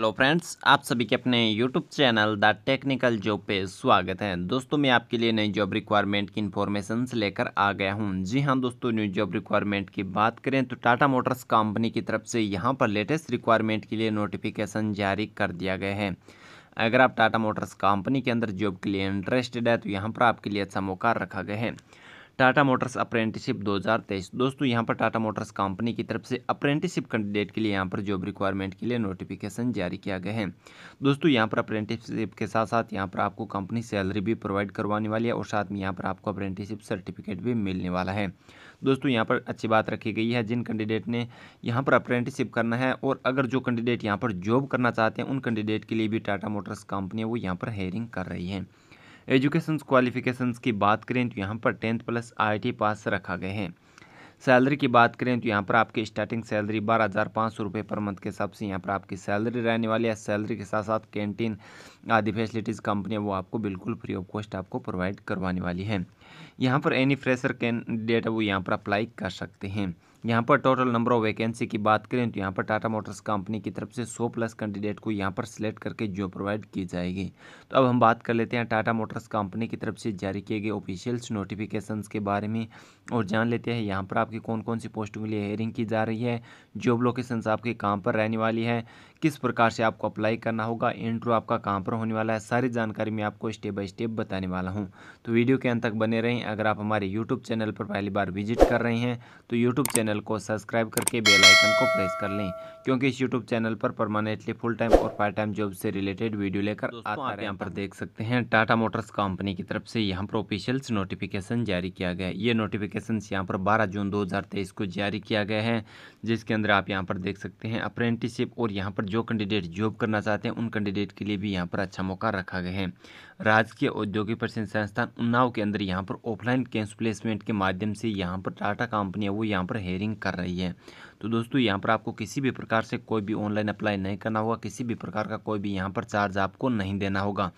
hello friends आप सभी के अपने YouTube channel the technical job पे स्वागत है दोस्तों मैं आपके लिए नई जॉब रिक्वायरमेंट की इन्फॉर्मेशन लेकर आ गया हूं जी हां दोस्तों न्यू जॉब रिक्वायरमेंट की बात करें तो टाटा मोटर्स कंपनी की तरफ से यहां पर लेटेस्ट रिक्वायरमेंट के लिए नोटिफिकेशन जारी कर दिया गया है अगर आप टाटा मोटर्स कंपनी के अंदर जॉब के लिए इंटरेस्टेड है तो यहाँ पर आपके लिए अच्छा मौका रखा गया है टाटा मोटर्स अप्रेंटिसिप 2023 दोस्तों यहां पर टाटा मोटर्स कंपनी की तरफ से अप्रेंटिसिप कैंडिडेट के लिए यहां पर जॉब रिक्वायरमेंट के लिए नोटिफिकेशन जारी किया गया है दोस्तों यहां पर अप्रेंटिसिप के साथ साथ यहां पर आपको कंपनी सैलरी भी प्रोवाइड करवाने वाली है और साथ में यहाँ पर आपको अप्रेंटिसिप सर्टिफिकेट भी मिलने वाला है दोस्तों यहाँ पर अच्छी बात रखी गई है जिन कैंडिडेट ने यहाँ पर अप्रेंटिसिप करना है और अगर जो कैंडिडेट यहाँ पर जॉब करना चाहते हैं उन कैंडिडेट के लिए भी टाटा मोटर्स कंपनी वो यहाँ पर हेयरिंग कर रही है एजुकेशन क्वालिफ़िकेशन की बात करें तो यहाँ पर टेंथ प्लस आई पास रखा गए हैं सैलरी की बात करें तो यहाँ पर आपकी स्टार्टिंग सैलरी बारह हज़ार पाँच सौ रुपये पर मंथ के हिसाब से यहाँ पर आपकी सैलरी रहने वाली है सैलरी के साथ साथ कैंटीन आदि फैसिलिटीज़ कंपनी वो आपको बिल्कुल फ्री ऑफ कॉस्ट आपको प्रोवाइड करवाने वाली है यहाँ पर एनी फ्रेशर कैंडिडेट वो यहाँ पर अप्लाई कर सकते हैं यहाँ पर टोटल नंबर ऑफ वैकेंसी की बात करें तो यहाँ पर टाटा मोटर्स कंपनी की तरफ से 100 प्लस कैंडिडेट को यहाँ पर सिलेक्ट करके जॉब प्रोवाइड की जाएगी तो अब हम बात कर लेते हैं टाटा मोटर्स कंपनी की तरफ से जारी किए गए ऑफिशियल्स नोटिफिकेशंस के बारे में और जान लेते हैं यहाँ पर आपकी कौन कौन सी पोस्टों के लिए हेयरिंग की जा रही है जॉब लोकेशंस आपके कहाँ पर रहने वाली है किस प्रकार से आपको अप्लाई करना होगा इंटरव्यू आपका कहाँ पर होने वाला है सारी जानकारी मैं आपको स्टेप बाई स्टेप बताने वाला हूँ तो वीडियो के अंत तक बने रहें अगर आप हमारे यूट्यूब चैनल पर पहली बार विजिट कर रहे हैं तो यूट्यूब चैनल चैनल को सब्सक्राइब करके बेल आइकन को प्रेस कर लें क्योंकि इस यूट्यूब चैनल पर परमानेंटली फुल टाइम और पार्ट टाइम जॉब से रिलेटेड वीडियो लेकर आता है यहाँ पर देख सकते हैं टाटा मोटर्स कंपनी की तरफ से यहाँ पर ऑफिशियल नोटिफिकेशन जारी किया गया है ये नोटिफिकेशन यहाँ पर बारह जून दो को जारी किया गया है जिसके अंदर आप यहाँ पर देख सकते हैं अप्रेंटिसिप और यहाँ पर जो कैंडिडेट जॉब करना चाहते हैं उन कैंडिडेट के लिए भी यहाँ पर अच्छा मौका रखा गया है राजकीय औद्योगिक प्रशिक्षण संस्थान उन्नाव के अंदर यहाँ पर ऑफलाइन कैंस प्लेसमेंट के माध्यम से यहाँ पर टाटा कंपनी है वो यहाँ पर हेरिंग शेयरिंग कर रही है तो दोस्तों यहाँ पर आपको किसी भी प्रकार से कोई भी ऑनलाइन अप्लाई नहीं करना होगा किसी भी प्रकार का कोई भी यहाँ पर चार्ज आपको नहीं देना होगा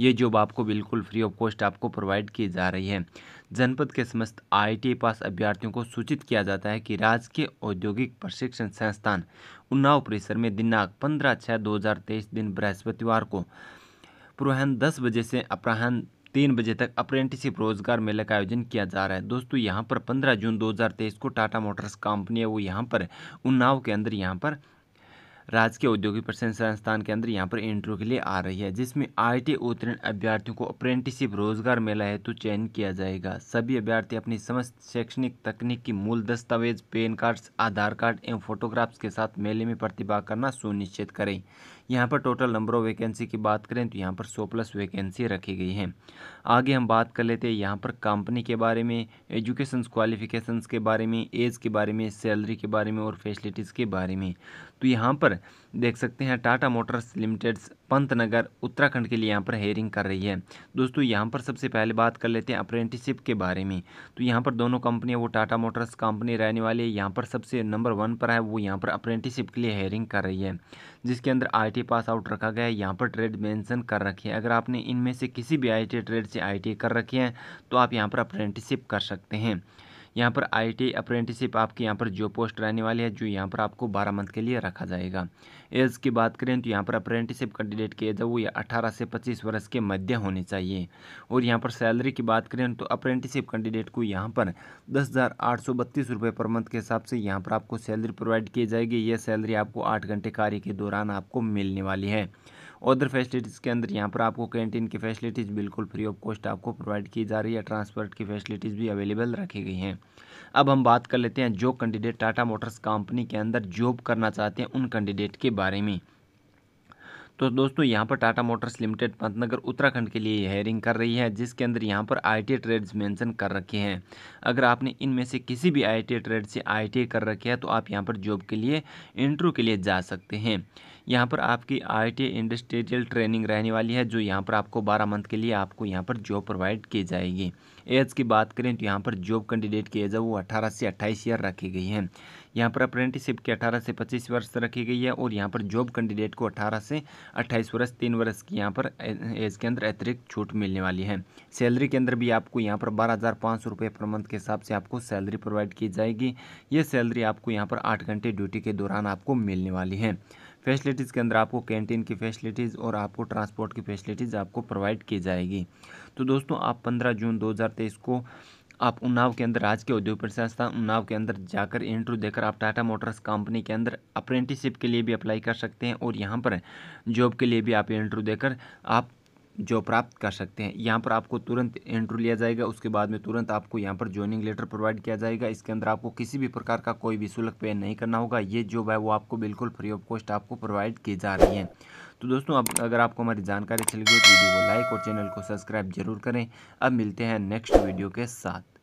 ये जॉब आपको बिल्कुल फ्री ऑफ कॉस्ट आपको प्रोवाइड की जा रही है जनपद के समस्त आई पास अभ्यर्थियों को सूचित किया जाता है कि राज्य के औद्योगिक प्रशिक्षण संस्थान उन्नाव परिसर में दिनांक पंद्रह छः दो दिन बृहस्पतिवार को पूर्वाहन दस बजे से अपराहन तीन बजे तक अप्रेंटिसिप रोजगार मेले का आयोजन किया जा रहा है दोस्तों यहाँ पर पंद्रह जून दो को टाटा मोटर्स कंपनी है वो यहाँ पर उन्नाव के अंदर यहाँ पर राजकीय औद्योगिक प्रशिक्षण संस्थान के अंदर यहाँ पर इंटरव्यू के लिए आ रही है जिसमें आई उत्तीर्ण अभ्यर्थियों को अप्रेंटिसिप रोजगार मेला हेतु चयन किया जाएगा सभी अभ्यर्थी अपनी समस्त शैक्षणिक तकनीक की मूल दस्तावेज पेन कार्ड आधार कार्ड एवं फोटोग्राफ्स के साथ मेले में प्रतिभाग करना सुनिश्चित करें यहाँ पर टोटल नंबर ऑफ वैकेंसी की बात करें तो यहाँ पर सौ प्लस वैकेंसी रखी गई हैं आगे हम बात कर लेते हैं यहाँ पर कंपनी के बारे में एजुकेशन क्वालिफिकेशंस के बारे में एज के बारे में सैलरी के बारे में और फैसिलिटीज़ के बारे में तो यहाँ पर देख सकते हैं टाटा मोटर्स लिमिटेड पंतनगर उत्तराखंड के लिए यहाँ पर हेयरिंग कर रही है दोस्तों यहाँ पर सबसे पहले बात कर लेते हैं अप्रेंटिसिप के बारे में तो यहाँ पर दोनों कंपनियाँ वो टाटा मोटर्स कंपनी रहने वाली है यहाँ पर सबसे नंबर वन पर है वो यहाँ पर अप्रेंटिसिप के लिए हेयरिंग कर रही है जिसके अंदर आई पास आउट रखा गया है यहाँ पर ट्रेड मैंसन कर रखी है अगर आपने इनमें से किसी भी आई ट्रेड से आई कर रखी है तो आप यहाँ पर अप्रेंटिसिप कर सकते हैं यहाँ पर आईटी अप्रेंटिसिप आपकी यहाँ पर जो पोस्ट रहने वाली है जो यहाँ पर आपको बारह मंथ के लिए रखा जाएगा एज की बात करें तो यहाँ पर अप्रेंटिसिप कैंडिडेट की एज है वो ये अठारह से पच्चीस वर्ष के मध्य होनी चाहिए और यहाँ पर सैलरी की बात करें तो अप्रेंटिसिप कैंडिडेट को यहाँ पर दस हज़ार आठ सौ बत्तीस रुपये पर मंथ के हिसाब से यहाँ पर आपको सैलरी प्रोवाइड की जाएगी ये सैलरी आपको आठ घंटे कार्य के दौरान आपको मिलने वाली है अदर फैसिलिटीज़ के अंदर यहाँ पर आपको कैंटीन की फैसिलिटीज़ बिल्कुल फ्री ऑफ कॉस्ट आपको प्रोवाइड की जा रही है ट्रांसपोर्ट की फैसिलिटीज़ भी अवेलेबल रखी गई हैं अब हम बात कर लेते हैं जो कैंडिडेट टाटा मोटर्स कंपनी के अंदर जॉब करना चाहते हैं उन कैंडिडेट के बारे में तो दोस्तों यहाँ पर टाटा मोटर्स लिमिटेड पंतनगर उत्तराखंड के लिए हायरिंग कर रही है जिसके अंदर यहाँ पर आईटी ट्रेड्स मेंशन कर रखे हैं अगर आपने इनमें से किसी भी आईटी ट्रेड से आईटी कर रखे है तो आप यहाँ पर जॉब के लिए इंटरव्यू के लिए जा सकते हैं यहाँ पर आपकी आई इंडस्ट्रियल ट्रेनिंग रहने वाली है जो यहाँ पर आपको बारह मंथ के लिए आपको यहाँ पर जॉब प्रोवाइड की जाएगी एज की बात करें तो यहाँ पर जॉब कैंडिडेट की एज है वो अठारह से अट्ठाईस ईयर रखी गई है यहाँ पर अप्रेंटिसिप की अठारह से पच्चीस वर्ष रखी गई है और यहाँ पर जॉब कैंडिडेट को अठारह से अट्ठाईस वर्ष तीन वर्ष की यहाँ पर एज के अंदर अतिरिक्त छूट मिलने वाली है सैलरी के अंदर भी आपको यहाँ पर बारह हज़ार पाँच सौ रुपये पर मंथ के हिसाब से आपको सैलरी प्रोवाइड की जाएगी ये सैलरी आपको यहाँ पर आठ घंटे ड्यूटी के दौरान आपको मिलने वाली है फैसिलिटीज़ के अंदर आपको कैंटीन की फैसिलिटीज़ और आपको ट्रांसपोर्ट की फैसिलिटीज़ आपको प्रोवाइड की जाएगी तो दोस्तों आप पंद्रह जून दो को आप उन्नाव के अंदर के औद्योगिक संस्थान उन्नाव के अंदर जाकर इंटरव्यू देकर आप टाटा मोटर्स कंपनी के अंदर अप्रेंटिसशिप के लिए भी अप्लाई कर सकते हैं और यहाँ पर जॉब के लिए भी आप इंटरव्यू देकर आप जॉब प्राप्त कर सकते हैं यहाँ पर आपको तुरंत इंटरव्यू लिया जाएगा उसके बाद में तुरंत आपको यहाँ पर ज्वाइनिंग लेटर प्रोवाइड किया जाएगा इसके अंदर आपको किसी भी प्रकार का कोई भी शुल्क पे नहीं करना होगा ये जॉब है वो आपको बिल्कुल फ्री ऑफ कॉस्ट आपको प्रोवाइड की जा रही है तो दोस्तों अब अगर आपको हमारी जानकारी अच्छी लगी तो वीडियो को लाइक और चैनल को सब्सक्राइब जरूर करें अब मिलते हैं नेक्स्ट वीडियो के साथ